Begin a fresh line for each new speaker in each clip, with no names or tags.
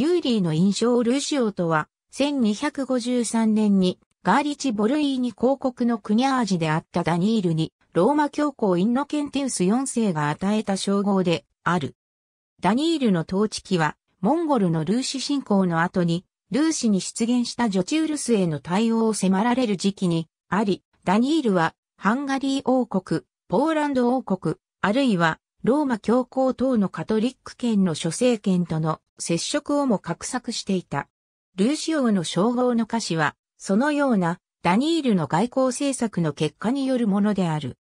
ユーリーの印象ルシオとは、1253年にガーリチ・ボルイーニ公国の国味であったダニールに、ローマ教皇インノケンテウス4世が与えた称号である。ダニールの統治期は、モンゴルのルーシ侵攻の後に、ルーシに出現したジョチウルスへの対応を迫られる時期にあり、ダニールはハンガリー王国、ポーランド王国、あるいはローマ教皇等のカトリック圏の諸政権との接触をも画策していた。ルーシオの称号の歌詞は、そのようなダニールの外交政策の結果によるものである。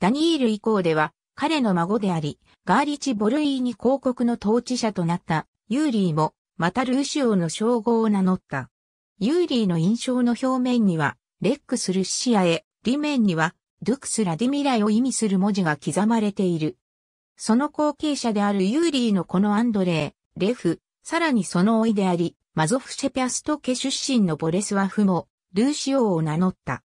ダニール以降では、彼の孫であり、ガーリチ・ボルイーニ広告の統治者となったユーリーも、またルーシオの称号を名乗った。ユーリーの印象の表面には、レックス・ルシアへ、裏面には、ドゥクス・ラディミライを意味する文字が刻まれている。その後継者であるユーリーのこのアンドレー、レフ、さらにそのいであり、マゾフシェピャスト家出身のボレスワフも、ルーシオを名乗った。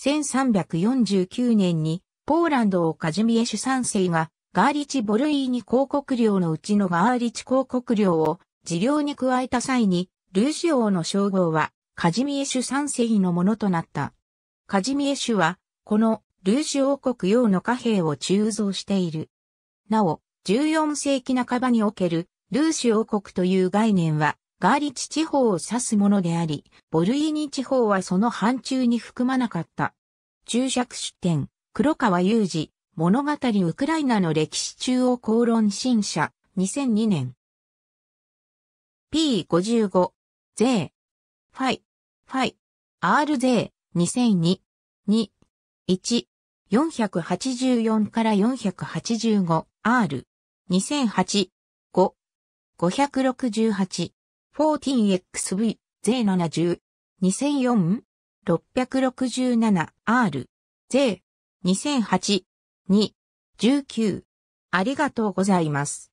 1349年に、ポーランドをカジミエシュ三世が、ガーリチ・ボルイーニ広告領のうちのガーリチ広告領を、事業に加えた際に、ルーシオの称号は、カジミエシュ三世のものとなった。カジミエシュは、この、ルーシュ王国用の貨幣を鋳造している。なお、14世紀半ばにおけるルーシュ王国という概念は、ガーリチ地方を指すものであり、ボルイニ地方はその範疇に含まなかった。注釈出典、黒川雄二、物語ウクライナの歴史中央公論新社、2002年。P55、税、ファイ、ファイ、R 税、2002、2、1、484から485。R、2008、5、568、14XV、Z70、2004、667R、Z、2008、2、19。ありがとうございます。